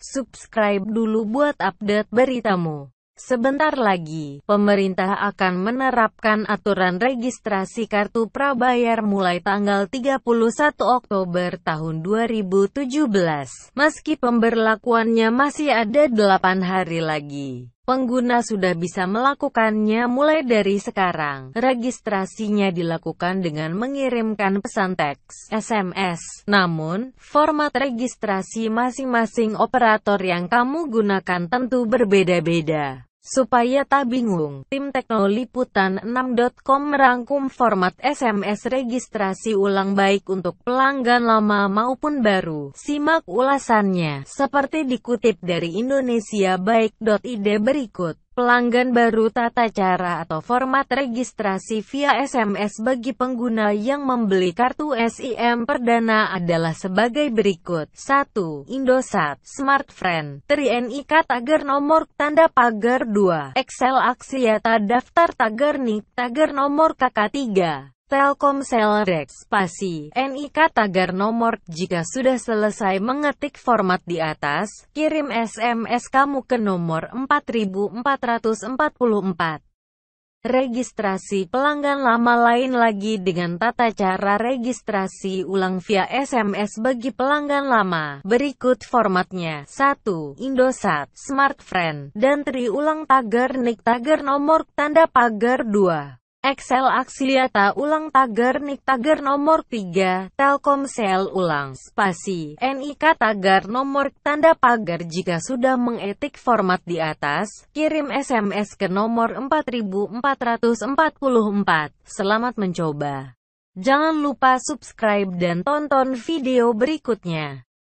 Subscribe dulu buat update beritamu. Sebentar lagi, pemerintah akan menerapkan aturan registrasi kartu prabayar mulai tanggal 31 Oktober tahun 2017. Meski pemberlakuannya masih ada 8 hari lagi. Pengguna sudah bisa melakukannya mulai dari sekarang. Registrasinya dilakukan dengan mengirimkan pesan teks, SMS. Namun, format registrasi masing-masing operator yang kamu gunakan tentu berbeda-beda. Supaya tak bingung, tim Teknoliputan 6.com merangkum format SMS registrasi ulang baik untuk pelanggan lama maupun baru. Simak ulasannya, seperti dikutip dari Indonesia indonesiabaik.id berikut. Pelanggan baru tata cara atau format registrasi via SMS bagi pengguna yang membeli kartu SIM perdana adalah sebagai berikut. 1. Indosat, Smartfriend, Tri NIK Tagar Nomor, Tanda Pagar 2, Excel Aksiata Daftar Tagar NIK Tagar Nomor KK3. Telkomsel Rex Pasi NIK tagar nomor jika sudah selesai mengetik format di atas, kirim SMS kamu ke nomor 4444. Registrasi pelanggan lama lain lagi dengan tata cara registrasi ulang via SMS bagi pelanggan lama. Berikut formatnya. 1. Indosat, Smartfriend, dan Tri ulang tagar nik tagar nomor tanda pagar 2. Excel Axiata ulang tagar NIK tagar nomor 3, Telkomsel ulang spasi, NIK tagar nomor tanda pagar jika sudah mengetik format di atas, kirim SMS ke nomor 4444. Selamat mencoba. Jangan lupa subscribe dan tonton video berikutnya.